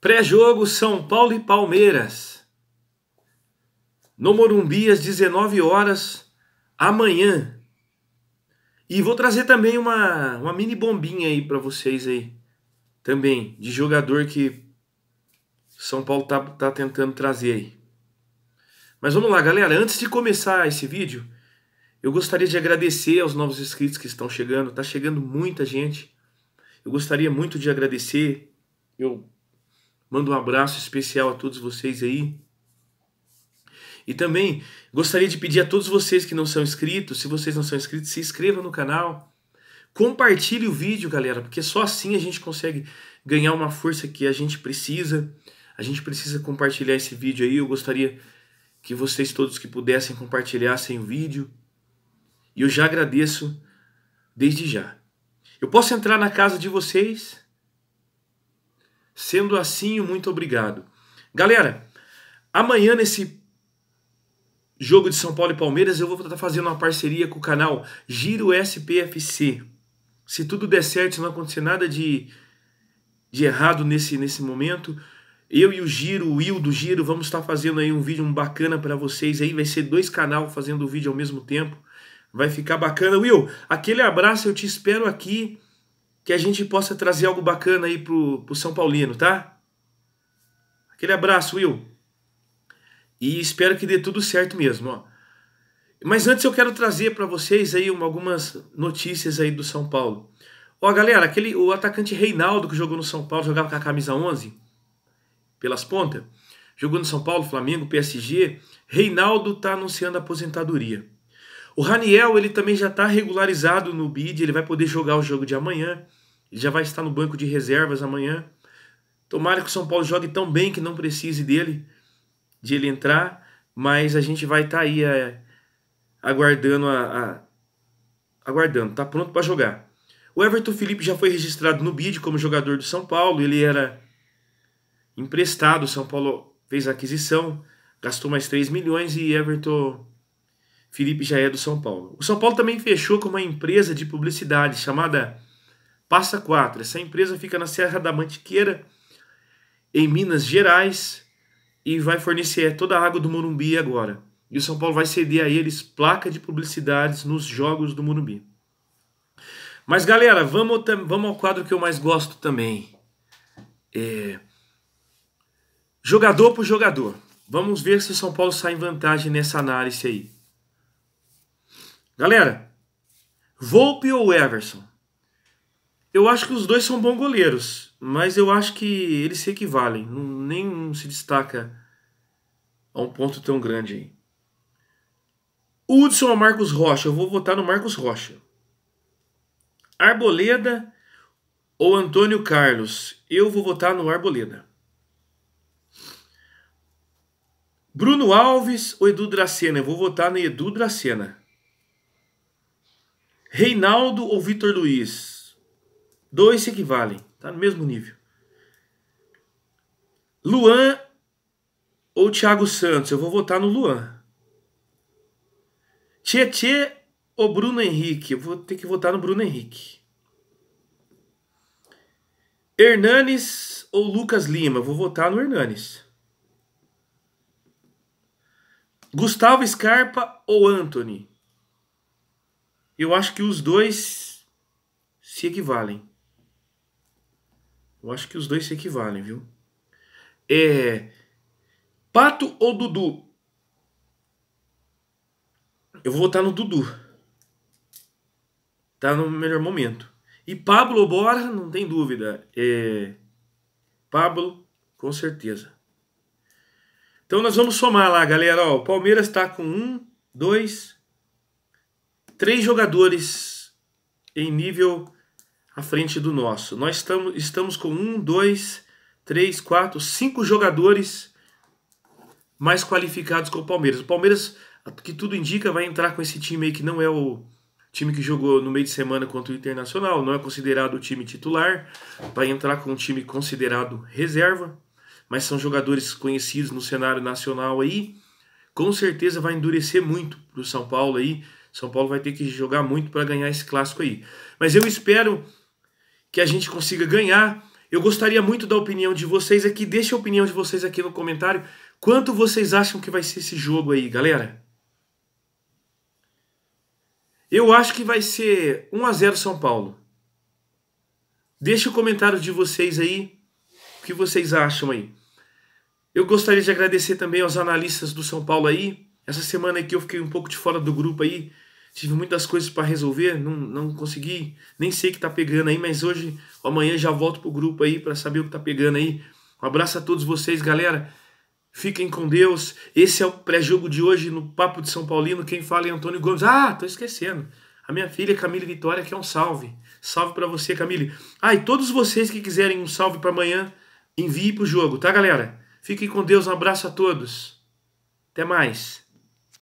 Pré-jogo São Paulo e Palmeiras. No Morumbi às 19 horas amanhã. E vou trazer também uma, uma mini bombinha aí para vocês aí. Também de jogador que São Paulo tá, tá tentando trazer aí. Mas vamos lá, galera, antes de começar esse vídeo, eu gostaria de agradecer aos novos inscritos que estão chegando. Tá chegando muita gente. Eu gostaria muito de agradecer. Eu Mando um abraço especial a todos vocês aí. E também gostaria de pedir a todos vocês que não são inscritos, se vocês não são inscritos, se inscrevam no canal. Compartilhe o vídeo, galera, porque só assim a gente consegue ganhar uma força que a gente precisa. A gente precisa compartilhar esse vídeo aí. Eu gostaria que vocês todos que pudessem compartilhassem o vídeo. E eu já agradeço desde já. Eu posso entrar na casa de vocês Sendo assim, muito obrigado. Galera, amanhã nesse jogo de São Paulo e Palmeiras, eu vou estar fazendo uma parceria com o canal Giro SPFC. Se tudo der certo, se não acontecer nada de, de errado nesse, nesse momento, eu e o Giro, o Will do Giro, vamos estar fazendo aí um vídeo bacana para vocês aí. Vai ser dois canal fazendo o vídeo ao mesmo tempo. Vai ficar bacana. Will, aquele abraço, eu te espero aqui que a gente possa trazer algo bacana aí pro, pro São Paulino, tá? Aquele abraço, Will. E espero que dê tudo certo mesmo, ó. Mas antes eu quero trazer para vocês aí uma, algumas notícias aí do São Paulo. Ó, galera, aquele o atacante Reinaldo que jogou no São Paulo, jogava com a camisa 11 pelas pontas, jogou no São Paulo, Flamengo, PSG, Reinaldo tá anunciando aposentadoria. O Raniel, ele também já tá regularizado no BID, ele vai poder jogar o jogo de amanhã já vai estar no banco de reservas amanhã. Tomara que o São Paulo jogue tão bem que não precise dele, de ele entrar, mas a gente vai estar tá aí é, aguardando a, a, aguardando, tá pronto para jogar. O Everton Felipe já foi registrado no BID como jogador do São Paulo, ele era emprestado, o São Paulo fez a aquisição, gastou mais 3 milhões e Everton Felipe já é do São Paulo. O São Paulo também fechou com uma empresa de publicidade chamada Passa 4. Essa empresa fica na Serra da Mantiqueira, em Minas Gerais, e vai fornecer toda a água do Morumbi agora. E o São Paulo vai ceder a eles placa de publicidades nos jogos do Morumbi. Mas galera, vamos, vamos ao quadro que eu mais gosto também. É... Jogador por jogador. Vamos ver se o São Paulo sai em vantagem nessa análise aí. Galera, Volpe ou Everson? Eu acho que os dois são bons goleiros, mas eu acho que eles se equivalem. Nenhum se destaca a um ponto tão grande aí. Hudson ou Marcos Rocha? Eu vou votar no Marcos Rocha. Arboleda ou Antônio Carlos? Eu vou votar no Arboleda. Bruno Alves ou Edu Dracena? Eu vou votar no Edu Dracena. Reinaldo ou Vitor Luiz? Dois se equivalem, tá no mesmo nível. Luan ou Thiago Santos? Eu vou votar no Luan. Tietê ou Bruno Henrique? Eu vou ter que votar no Bruno Henrique. Hernanes ou Lucas Lima? Eu vou votar no Hernanes. Gustavo Scarpa ou Anthony? Eu acho que os dois se equivalem. Eu acho que os dois se equivalem, viu? É. Pato ou Dudu? Eu vou votar no Dudu. Tá no melhor momento. E Pablo Borra, não tem dúvida. É... Pablo, com certeza. Então nós vamos somar lá, galera. o Palmeiras está com um, dois, três jogadores em nível à frente do nosso. Nós estamos, estamos com um, dois, três, quatro, cinco jogadores mais qualificados que o Palmeiras. O Palmeiras, que tudo indica, vai entrar com esse time aí que não é o time que jogou no meio de semana contra o Internacional, não é considerado o time titular, vai entrar com um time considerado reserva, mas são jogadores conhecidos no cenário nacional aí. Com certeza vai endurecer muito o São Paulo aí. São Paulo vai ter que jogar muito para ganhar esse clássico aí. Mas eu espero que a gente consiga ganhar. Eu gostaria muito da opinião de vocês aqui. Deixe a opinião de vocês aqui no comentário. Quanto vocês acham que vai ser esse jogo aí, galera? Eu acho que vai ser 1 a 0 São Paulo. Deixe o comentário de vocês aí o que vocês acham aí. Eu gostaria de agradecer também aos analistas do São Paulo aí. Essa semana aqui eu fiquei um pouco de fora do grupo aí, tive muitas coisas para resolver, não, não consegui, nem sei o que tá pegando aí, mas hoje, amanhã já volto pro grupo aí para saber o que tá pegando aí. Um abraço a todos vocês, galera. Fiquem com Deus. Esse é o pré-jogo de hoje no Papo de São Paulino. Quem fala é Antônio Gomes. Ah, tô esquecendo. A minha filha Camille Vitória quer um salve. Salve para você, Camille. Ah, e todos vocês que quiserem um salve para amanhã, envie pro jogo, tá, galera? Fiquem com Deus. Um abraço a todos. Até mais.